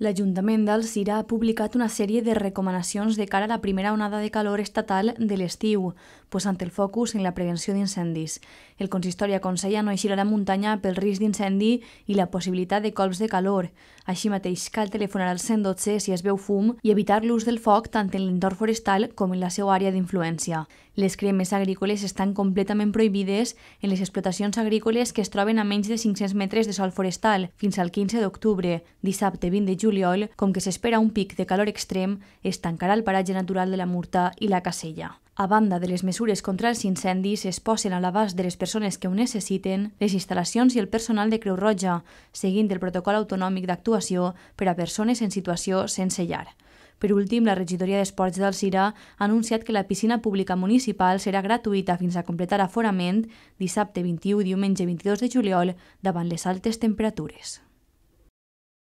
L'Ajuntament Cira ha publicat una sèrie de recomanacions de cara a la primera onada de calor estatal de l'estiu, posant el focus en la prevenció d'incendis. El consistori aconsella no eixir a la muntanya pel risc d'incendi i la possibilitat de colps de calor. Així mateix, cal telefonar al 112 si es veu fum i evitar l'ús del foc tant en l'entorn forestal com en la seva àrea d'influència. Les cremes agrícoles estan completament prohibides en les explotacions agrícoles que es troben a menys de 500 metres de sol forestal fins al 15 d'octubre, dissabte 20 de juny juliol, com que s'espera un pic de calor extrem, es tancarà el paratge natural de la Murta i la Casella. A banda de les mesures contra els incendis, es posen a l'abast de les persones que ho necessiten les instal·lacions i el personal de Creu Roja, seguint el protocol autonòmic d'actuació per a persones en situació sense llar. Per últim, la regidoria d'Esports del Cira ha anunciat que la piscina pública municipal serà gratuïta fins a completar aforament dissabte 21 i diumenge 22 de juliol davant les altes temperatures.